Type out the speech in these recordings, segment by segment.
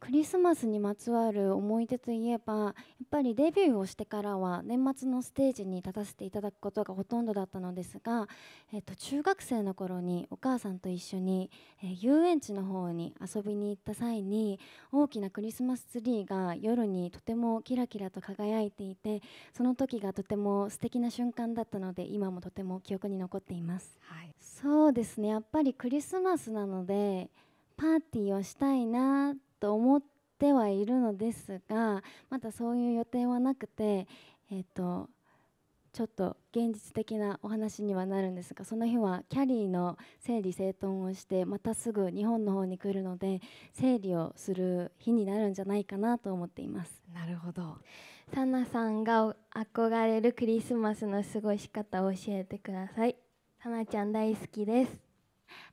クリスマスにまつわる思い出といえばやっぱりデビューをしてからは年末のステージに立たせていただくことがほとんどだったのですが、えっと、中学生の頃にお母さんと一緒に、え遊園地の方に遊びに行った際に大きなクリスマスツリーが夜にとてもキラキラと輝いていてその時がとても素敵な瞬間だったので今もとても記憶に残っています、はい、そうですねやっぱりクリスマスなのでパーティーをしたいないるのですがまだそういう予定はなくて、えーと、とちょっと現実的なお話にはなるんですがその日はキャリーの整理整頓をしてまたすぐ日本の方に来るので整理をする日になるんじゃないかなと思っていますなるほどサナさんが憧れるクリスマスの過ごし方を教えてくださいサナちゃん大好きです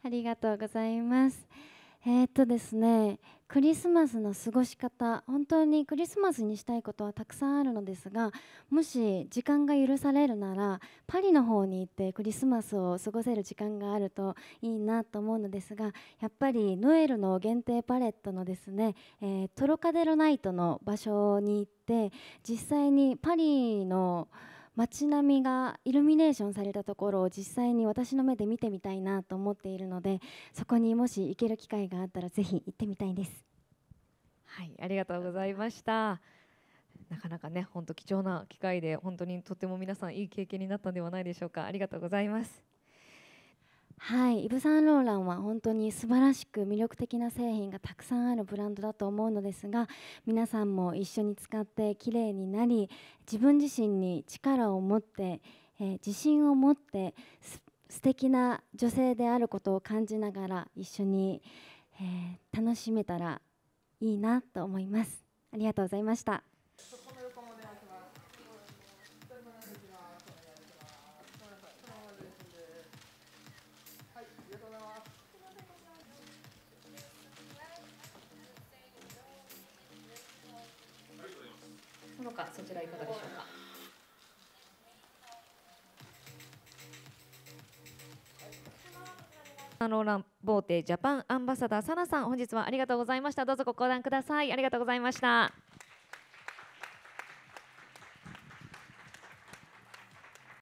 ありがとうございますえー、っとですねクリスマスの過ごし方本当にクリスマスにしたいことはたくさんあるのですがもし時間が許されるならパリの方に行ってクリスマスを過ごせる時間があるといいなと思うのですがやっぱりノエルの限定パレットのですね、えー、トロカデロナイトの場所に行って実際にパリの、街並みがイルミネーションされたところを実際に私の目で見てみたいなと思っているのでそこにもし行ける機会があったらぜひ行ってみたいです。はいありがとうございました。なかなかね本当貴重な機会で本当にとても皆さんいい経験になったんではないでしょうかありがとうございます。はい、イヴ・サンローランは本当に素晴らしく魅力的な製品がたくさんあるブランドだと思うのですが皆さんも一緒に使ってきれいになり自分自身に力を持って、えー、自信を持って素敵な女性であることを感じながら一緒に、えー、楽しめたらいいなと思います。ありがとうございました。のかそちらいかがでしょうか。サンローランボーテジャパンアンバサダーサナさん本日はありがとうございましたどうぞご登壇くださいありがとうございました。